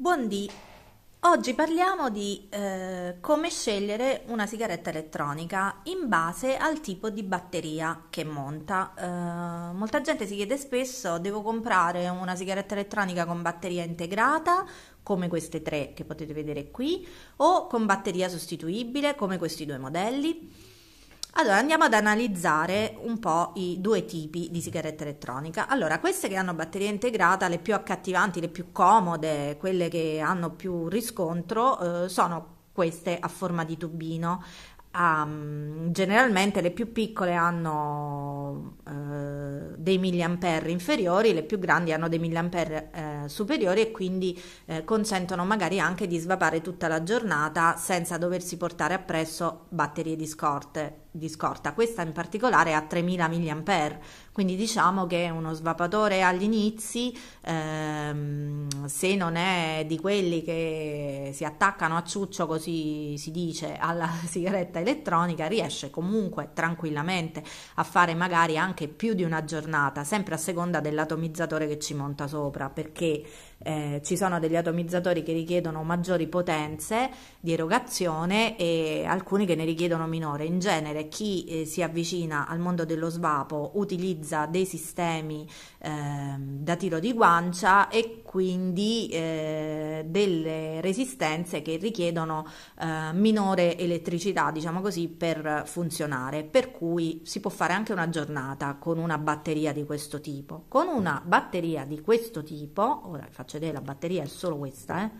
Buondì, oggi parliamo di eh, come scegliere una sigaretta elettronica in base al tipo di batteria che monta. Eh, molta gente si chiede spesso devo comprare una sigaretta elettronica con batteria integrata come queste tre che potete vedere qui o con batteria sostituibile come questi due modelli. Allora andiamo ad analizzare un po' i due tipi di sigaretta elettronica. Allora, queste che hanno batteria integrata, le più accattivanti, le più comode, quelle che hanno più riscontro, eh, sono queste a forma di tubino. Um, generalmente le più piccole hanno eh, dei milliamperri inferiori, le più grandi hanno dei milliamperri eh, superiori e quindi eh, consentono magari anche di svapare tutta la giornata senza doversi portare appresso batterie di scorte di scorta. Questa in particolare ha 3000 mAh, quindi diciamo che uno svapatore agli inizi, ehm, se non è di quelli che si attaccano a ciuccio, così si dice, alla sigaretta elettronica, riesce comunque tranquillamente a fare magari anche più di una giornata, sempre a seconda dell'atomizzatore che ci monta sopra, perché eh, ci sono degli atomizzatori che richiedono maggiori potenze di erogazione e alcuni che ne richiedono minore. In genere chi eh, si avvicina al mondo dello svapo utilizza dei sistemi eh, da tiro di guancia e quindi eh, delle resistenze che richiedono eh, minore elettricità, diciamo così, per funzionare. Per cui si può fare anche una giornata con una batteria di questo tipo. Con una batteria di questo tipo, ora faccio accedere la batteria, è solo questa, eh.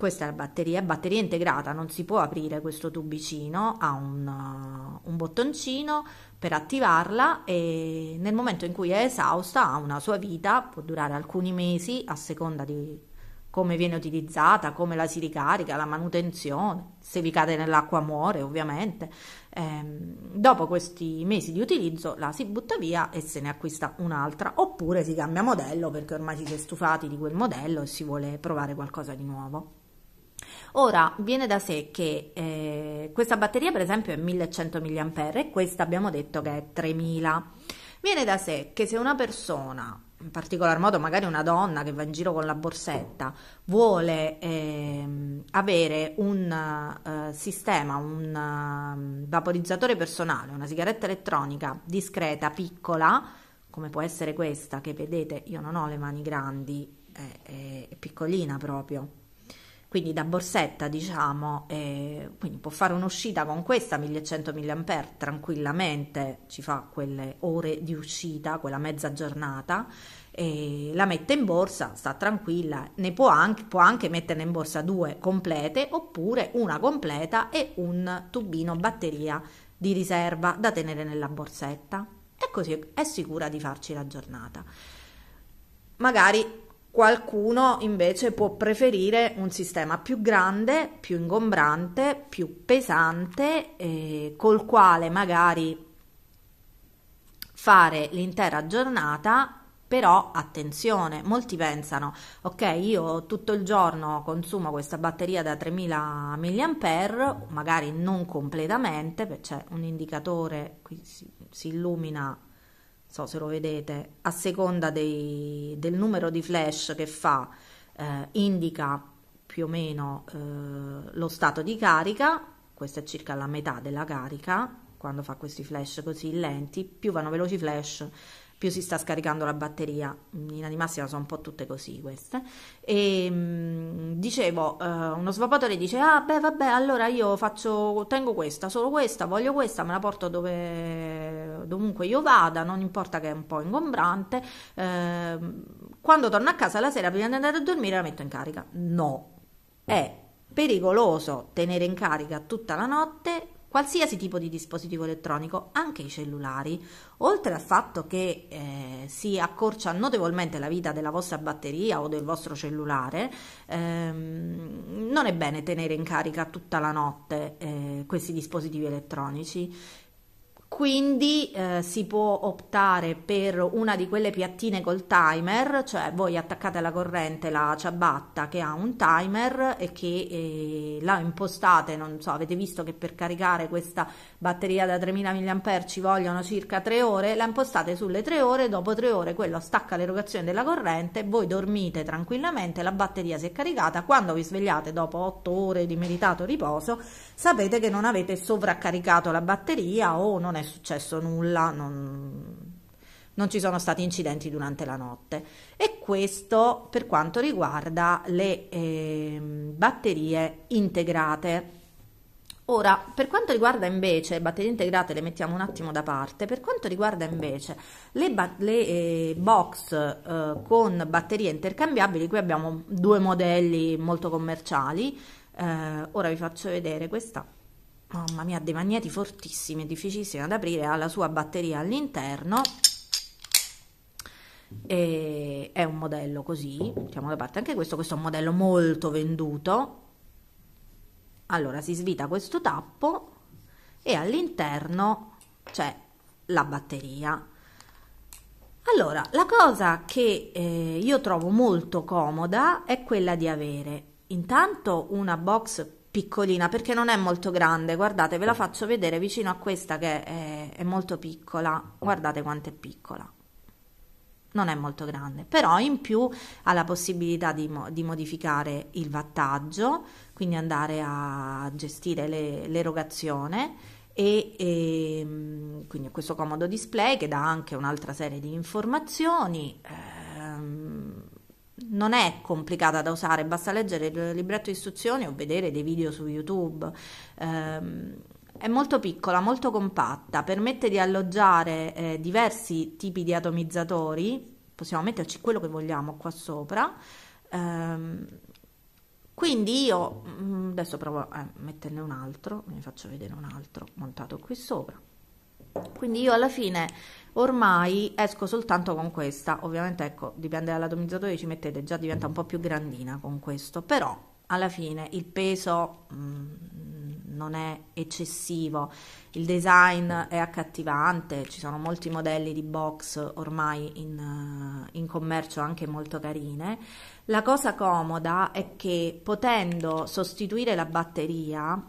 Questa è la batteria, batteria integrata, non si può aprire questo tubicino, ha un, uh, un bottoncino per attivarla e nel momento in cui è esausta ha una sua vita, può durare alcuni mesi a seconda di come viene utilizzata, come la si ricarica, la manutenzione, se vi cade nell'acqua muore ovviamente. Ehm, dopo questi mesi di utilizzo la si butta via e se ne acquista un'altra oppure si cambia modello perché ormai si è stufati di quel modello e si vuole provare qualcosa di nuovo. Ora viene da sé che eh, questa batteria per esempio è 1100 mAh e questa abbiamo detto che è 3000. Viene da sé che se una persona in particolar modo magari una donna che va in giro con la borsetta, vuole ehm, avere un uh, sistema, un uh, vaporizzatore personale, una sigaretta elettronica discreta, piccola, come può essere questa che vedete, io non ho le mani grandi, è, eh, è piccolina proprio quindi da borsetta diciamo, eh, quindi può fare un'uscita con questa 1100 mAh tranquillamente, ci fa quelle ore di uscita, quella mezza giornata, eh, la mette in borsa, sta tranquilla, ne può anche, può anche metterne in borsa due complete oppure una completa e un tubino batteria di riserva da tenere nella borsetta e così è sicura di farci la giornata. Magari Qualcuno invece può preferire un sistema più grande, più ingombrante, più pesante, eh, col quale magari fare l'intera giornata però attenzione, molti pensano, ok, io tutto il giorno consumo questa batteria da 3000 mAh, magari non completamente, perché c'è un indicatore, qui si, si illumina so se lo vedete, a seconda dei, del numero di flash che fa, eh, indica più o meno eh, lo stato di carica, questa è circa la metà della carica, quando fa questi flash così lenti, più vanno veloci i flash più si sta scaricando la batteria. In linea sono un po' tutte così queste. E mm, dicevo, eh, uno svapotatore dice, ah beh vabbè, allora io faccio, tengo questa, solo questa, voglio questa, me la porto dove, dovunque io vada, non importa che è un po' ingombrante. Eh, quando torno a casa la sera prima di andare a dormire la metto in carica. No, è pericoloso tenere in carica tutta la notte qualsiasi tipo di dispositivo elettronico, anche i cellulari. Oltre al fatto che eh, si accorcia notevolmente la vita della vostra batteria o del vostro cellulare, ehm, non è bene tenere in carica tutta la notte eh, questi dispositivi elettronici. Quindi eh, si può optare per una di quelle piattine col timer, cioè voi attaccate alla corrente la ciabatta che ha un timer e che eh, la impostate, non so, avete visto che per caricare questa batteria da 3000 mAh ci vogliono circa 3 ore, la impostate sulle 3 ore, dopo 3 ore quello stacca l'erogazione della corrente, voi dormite tranquillamente, la batteria si è caricata, quando vi svegliate dopo 8 ore di meritato riposo sapete che non avete sovraccaricato la batteria o non è è successo nulla, non, non ci sono stati incidenti durante la notte. E questo per quanto riguarda le eh, batterie integrate. Ora, per quanto riguarda invece le batterie integrate, le mettiamo un attimo da parte, per quanto riguarda invece le, ba- le eh, box eh, con batterie intercambiabili, qui abbiamo due modelli molto commerciali, eh, ora vi faccio vedere questa mamma mia, dei magneti fortissimi, è ad aprire, ha la sua batteria all'interno, e è un modello così, mettiamo da parte anche questo, questo è un modello molto venduto, allora si svita questo tappo e all'interno c'è la batteria. Allora, la cosa che eh, io trovo molto comoda è quella di avere intanto una box piccolina perché non è molto grande guardate ve la mm. faccio vedere vicino a questa che è, è molto piccola guardate quanto è piccola non è molto grande, però in più ha la possibilità di, mo di modificare il vattaggio quindi andare a gestire l'erogazione e, e, ehm, quindi questo comodo display che dà anche un'altra serie di informazioni. Eh, non è complicata da usare, basta leggere il libretto di istruzioni o vedere dei video su YouTube. Eh, è molto piccola, molto compatta, permette di alloggiare eh, diversi tipi di atomizzatori, possiamo metterci quello che vogliamo qua sopra. Ehm, quindi io mm, adesso provo a metterne un altro, ne faccio vedere un altro montato qui sopra quindi io alla fine ormai esco soltanto con questa ovviamente ecco dipende dall'atomizzatore ci mettete già diventa un po' più grandina con questo però alla fine il peso mh, mm, non è eccessivo il design è accattivante ci sono molti modelli di box ormai in, eh, in commercio anche molto carine la cosa comoda è che potendo sostituire la batteria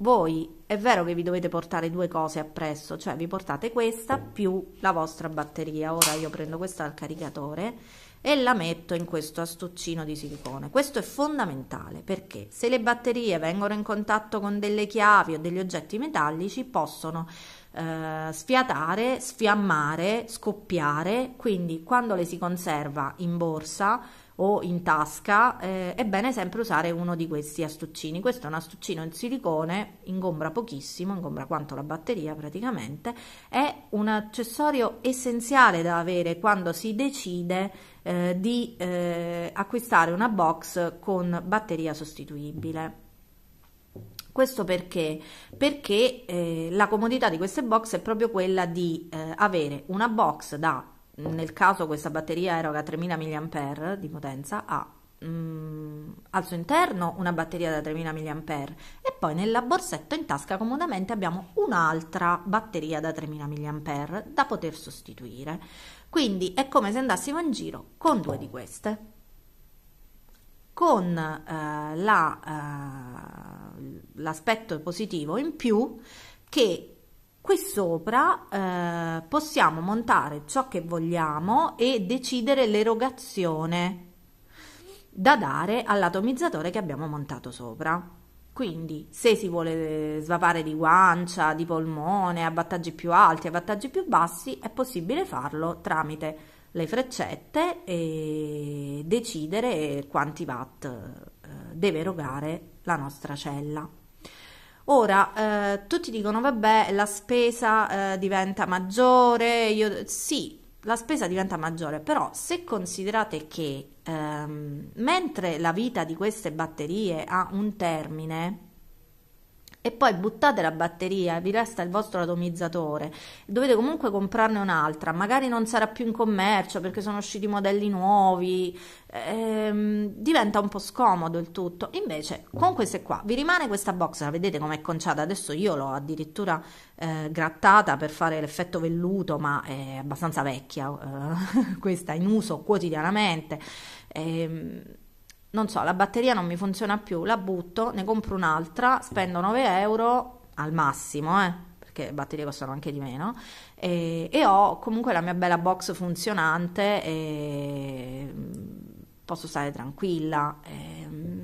voi è vero che vi dovete portare due cose appresso, cioè vi portate questa più la vostra batteria. Ora io prendo questa al caricatore e la metto in questo astuccino di silicone. Questo è fondamentale perché se le batterie vengono in contatto con delle chiavi o degli oggetti metallici possono eh, sfiatare, sfiammare, scoppiare, quindi quando le si conserva in borsa o in tasca, eh, è bene sempre usare uno di questi astuccini. Questo è un astuccino in silicone, ingombra pochissimo, ingombra quanto la batteria praticamente, è un accessorio essenziale da avere quando si decide eh, di eh, acquistare una box con batteria sostituibile. Questo perché? Perché eh, la comodità di queste box è proprio quella di eh, avere una box da nel caso questa batteria eroga 3000 mAh di potenza, ha mm, al suo interno una batteria da 3000 mAh e poi nella borsetta in tasca comodamente abbiamo un'altra batteria da 3000 mAh da poter sostituire. Quindi è come se andassimo in giro con due di queste. Con eh, la, eh, l'aspetto positivo in più che qui sopra eh, possiamo montare ciò che vogliamo e decidere l'erogazione da dare all'atomizzatore che abbiamo montato sopra. Quindi se si vuole svapare di guancia, di polmone, a wattaggi più alti, a wattaggi più bassi, è possibile farlo tramite le freccette e decidere quanti watt eh, deve erogare la nostra cella. Ora, eh, tutti dicono, vabbè, la spesa eh, diventa maggiore, io sì, la spesa diventa maggiore, però se considerate che ehm, mentre la vita di queste batterie ha un termine, e poi buttate la batteria e vi resta il vostro atomizzatore. Dovete comunque comprarne un'altra, magari non sarà più in commercio perché sono usciti modelli nuovi, ehm, diventa un po' scomodo il tutto. Invece con queste qua vi rimane questa box, la vedete com'è conciata, adesso io l'ho addirittura eh, grattata per fare l'effetto velluto, ma è abbastanza vecchia, eh, questa in uso quotidianamente. Ehm, non so, la batteria non mi funziona più, la butto, ne compro un'altra, spendo 9 euro al massimo, eh, perché batterie costano anche di meno, e, e ho comunque la mia bella box funzionante e mm, posso stare tranquilla. E, ehm,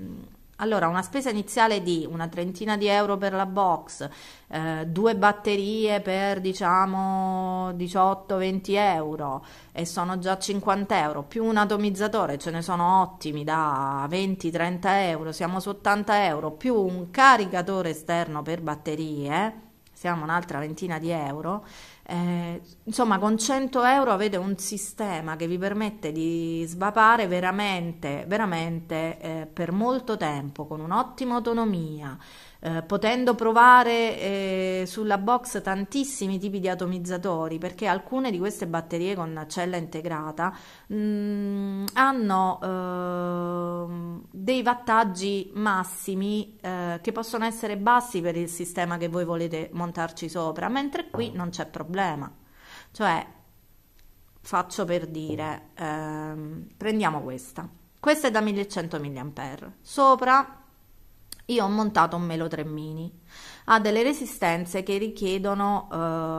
allora, una spesa iniziale di una trentina di euro per la box, eh, due batterie per diciamo 18-20 euro e sono già 50 euro, più un atomizzatore, ce ne sono ottimi da 20-30 euro, siamo su 80 euro, più un caricatore esterno per batterie stiamo un'altra ventina di euro, eh, insomma con 100 euro avete un sistema che vi permette di svapare veramente, veramente eh, per molto tempo, con un'ottima autonomia, eh, potendo provare eh, sulla box tantissimi tipi di atomizzatori, perché alcune di queste batterie con cella integrata mh, mm, hanno eh, dei wattaggi massimi eh, che possono essere bassi per il sistema che voi volete montarci sopra, mentre qui non c'è problema. Cioè, faccio per dire, ehm, prendiamo questa. Questa è da 1100 mAh. Sopra io ho montato un Melo 3 mini, ha delle resistenze che richiedono,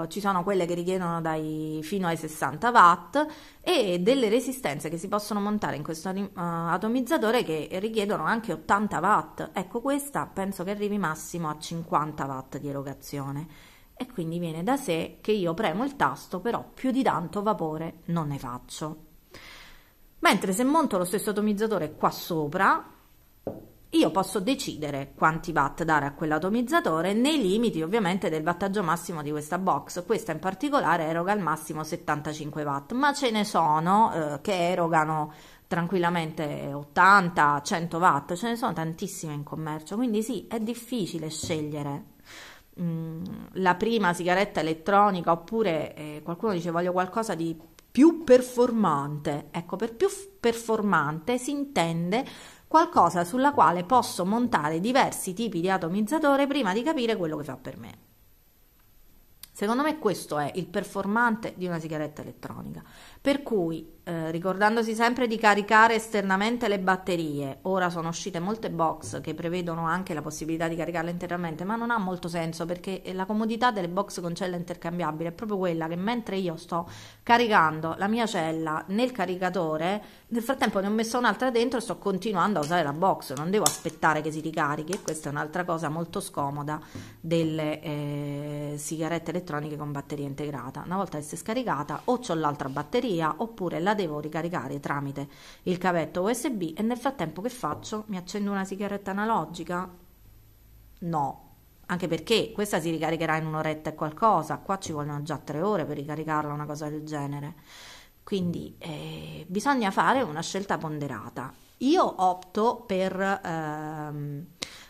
eh, ci sono quelle che richiedono dai, fino ai 60 watt e delle resistenze che si possono montare in questo uh, atomizzatore che richiedono anche 80 watt. Ecco questa penso che arrivi massimo a 50 watt di erogazione e quindi viene da sé che io premo il tasto però più di tanto vapore non ne faccio. Mentre se monto lo stesso atomizzatore qua sopra io posso decidere quanti watt dare a quell'atomizzatore nei limiti ovviamente del wattaggio massimo di questa box. Questa in particolare eroga al massimo 75 watt, ma ce ne sono eh, che erogano tranquillamente 80, 100 watt, ce ne sono tantissime in commercio, quindi sì, è difficile scegliere mm, la prima sigaretta elettronica oppure eh, qualcuno dice voglio qualcosa di più performante. Ecco, per più performante si intende qualcosa sulla quale posso montare diversi tipi di atomizzatore prima di capire quello che fa per me. Secondo me questo è il performante di una sigaretta elettronica. Per cui, eh, ricordandosi sempre di caricare esternamente le batterie, ora sono uscite molte box che prevedono anche la possibilità di caricarle internamente, ma non ha molto senso perché la comodità delle box con cella intercambiabile è proprio quella che mentre io sto caricando la mia cella nel caricatore, nel frattempo ne ho messo un'altra dentro e sto continuando a usare la box, non devo aspettare che si ricarichi e questa è un'altra cosa molto scomoda delle eh, sigarette elettroniche con batteria integrata. Una volta che si è scaricata o ho l'altra batteria, batteria oppure la devo ricaricare tramite il cavetto USB e nel frattempo che faccio? Mi accendo una sigaretta analogica? No, anche perché questa si ricaricherà in un'oretta e qualcosa, qua ci vogliono già tre ore per ricaricarla, una cosa del genere. Quindi eh, bisogna fare una scelta ponderata. Io opto per... Ehm,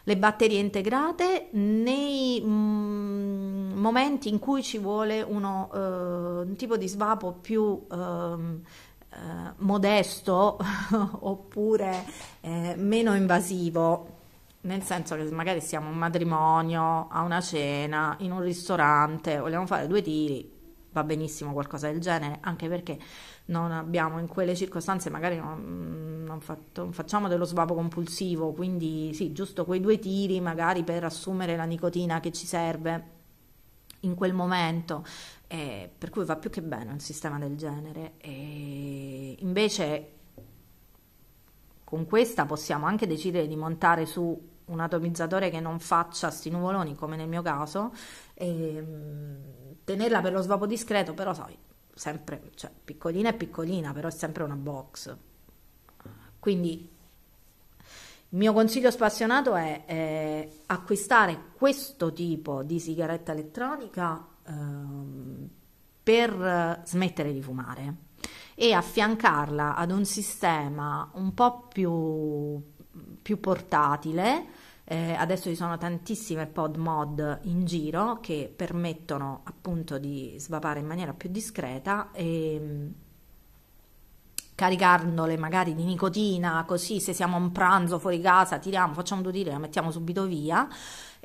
le batterie integrate nei mh, mm, momenti in cui ci vuole uno, eh, un tipo di svapo più ehm, eh, modesto oppure eh, meno invasivo nel senso che magari siamo a un matrimonio, a una cena, in un ristorante, vogliamo fare due tiri, va benissimo qualcosa del genere, anche perché non abbiamo in quelle circostanze, magari non, non, fatto, non facciamo dello svapo compulsivo, quindi sì, giusto quei due tiri magari per assumere la nicotina che ci serve in quel momento, eh, per cui va più che bene un sistema del genere. E invece con questa possiamo anche decidere di montare su un atomizzatore che non faccia sti nuvoloni come nel mio caso, e, mm, tenerla per lo svapo discreto, però sai, sempre, cioè, piccolina è piccolina, però è sempre una box. Quindi il mio consiglio spassionato è eh, acquistare questo tipo di sigaretta elettronica eh, per smettere di fumare e affiancarla ad un sistema un po' più più portatile. Eh, adesso ci sono tantissime pod mod in giro che permettono appunto di svapare in maniera più discreta e mm, caricandole magari di nicotina, così se siamo a un pranzo fuori casa, tiriamo, facciamo due tiri e la mettiamo subito via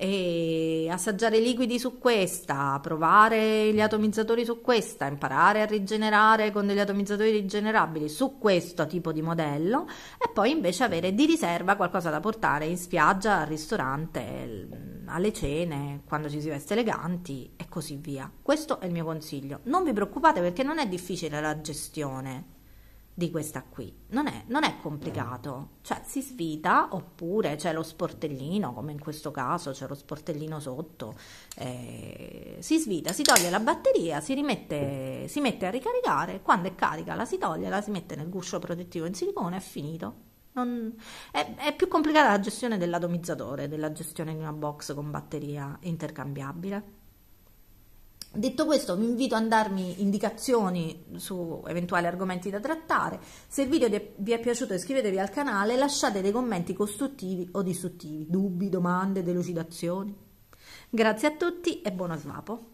e assaggiare i liquidi su questa, provare gli atomizzatori su questa, imparare a rigenerare con degli atomizzatori rigenerabili su questo tipo di modello e poi invece avere di riserva qualcosa da portare in spiaggia, al ristorante, mm, alle cene, quando ci si veste eleganti e così via. Questo è il mio consiglio. Non vi preoccupate perché non è difficile la gestione di questa qui. Non è, non è complicato, cioè si svita oppure c'è lo sportellino, come in questo caso c'è lo sportellino sotto, eh, si svita, si toglie la batteria, si rimette, si mette a ricaricare, quando è carica la si toglie, la si mette nel guscio protettivo in silicone, è finito. Non, è, è, più complicata la gestione dell'atomizzatore, della gestione di una box con batteria intercambiabile. Detto questo, vi invito a darmi indicazioni su eventuali argomenti da trattare. Se il video vi è piaciuto iscrivetevi al canale e lasciate dei commenti costruttivi o distruttivi, dubbi, domande, delucidazioni. Grazie a tutti e buono svapo!